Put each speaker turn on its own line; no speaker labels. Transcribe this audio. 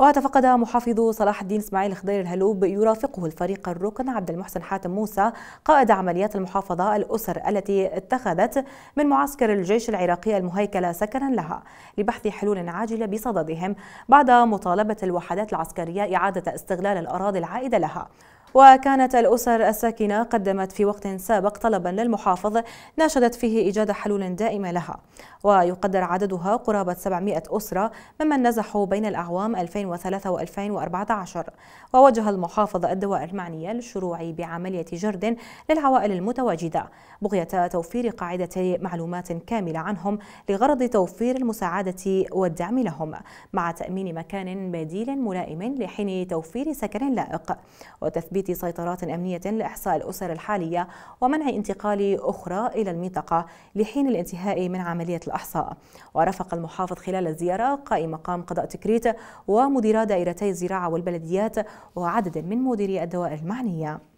وتفقد محافظ صلاح الدين اسماعيل خضير الهلوب يرافقه الفريق الركن عبد المحسن حاتم موسى قائد عمليات المحافظة الأسر التي اتخذت من معسكر الجيش العراقي المهيكل سكنا لها لبحث حلول عاجلة بصددهم بعد مطالبة الوحدات العسكرية إعادة استغلال الأراضي العائدة لها وكانت الأسر الساكنة قدمت في وقت سابق طلبا للمحافظ ناشدت فيه إيجاد حلول دائمة لها ويقدر عددها قرابة 700 أسرة ممن نزحوا بين الأعوام 2003 و 2014 ووجه المحافظ الدوائر المعنية للشروع بعملية جرد للعوائل المتواجدة بغية توفير قاعدة معلومات كاملة عنهم لغرض توفير المساعدة والدعم لهم مع تأمين مكان بديل ملائم لحين توفير سكن لائق وتثبيت تثبيت سيطرات أمنية لإحصاء الأسر الحالية ومنع انتقال أخرى إلى المنطقة لحين الانتهاء من عملية الإحصاء ورافق المحافظ خلال الزيارة قائم مقام قضاء تكريت ومديرا دائرتي الزراعة والبلديات وعدد من مديري الدوائر المعنية